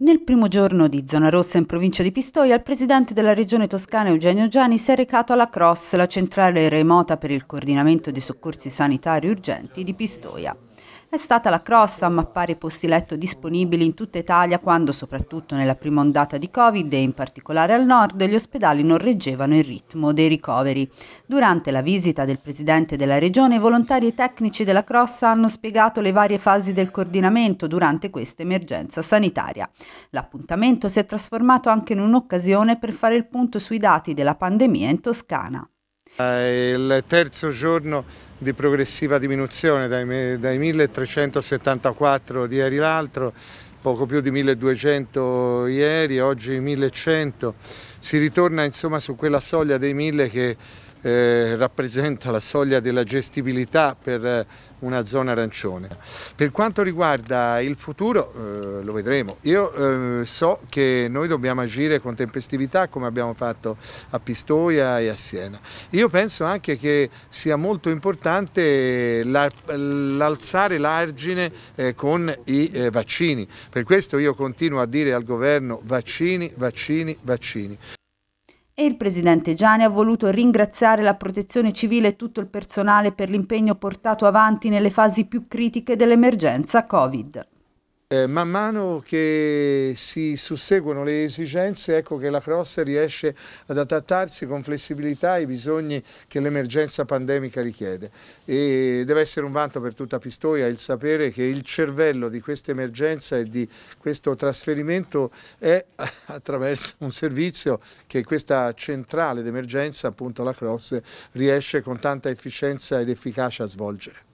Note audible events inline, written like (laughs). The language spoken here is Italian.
Nel primo giorno di zona rossa in provincia di Pistoia, il presidente della regione toscana Eugenio Giani si è recato alla CROSS, la centrale remota per il coordinamento dei soccorsi sanitari urgenti di Pistoia. È stata la Cross a mappare i posti letto disponibili in tutta Italia quando, soprattutto nella prima ondata di Covid e in particolare al nord, gli ospedali non reggevano il ritmo dei ricoveri. Durante la visita del Presidente della Regione, i volontari e tecnici della Cross hanno spiegato le varie fasi del coordinamento durante questa emergenza sanitaria. L'appuntamento si è trasformato anche in un'occasione per fare il punto sui dati della pandemia in Toscana. Il terzo giorno di progressiva diminuzione dai, dai 1374 di ieri l'altro, poco più di 1200 ieri, oggi 1100, si ritorna insomma su quella soglia dei 1000 che eh, rappresenta la soglia della gestibilità per eh, una zona arancione. Per quanto riguarda il futuro eh, lo vedremo. Io eh, so che noi dobbiamo agire con tempestività come abbiamo fatto a Pistoia e a Siena. Io penso anche che sia molto importante l'alzare l'argine eh, con i vaccini. Per questo io continuo a dire al governo vaccini, vaccini, vaccini e il presidente Gianni ha voluto ringraziare la protezione civile e tutto il personale per l'impegno portato avanti nelle fasi più critiche dell'emergenza Covid eh, man mano che si susseguono le esigenze ecco che la cross riesce ad adattarsi con flessibilità ai bisogni che l'emergenza pandemica richiede e deve essere un vanto per tutta Pistoia il sapere che il cervello di questa emergenza e di questo trasferimento è (laughs) attraverso un servizio che questa centrale d'emergenza appunto la cross riesce con tanta efficienza ed efficacia a svolgere.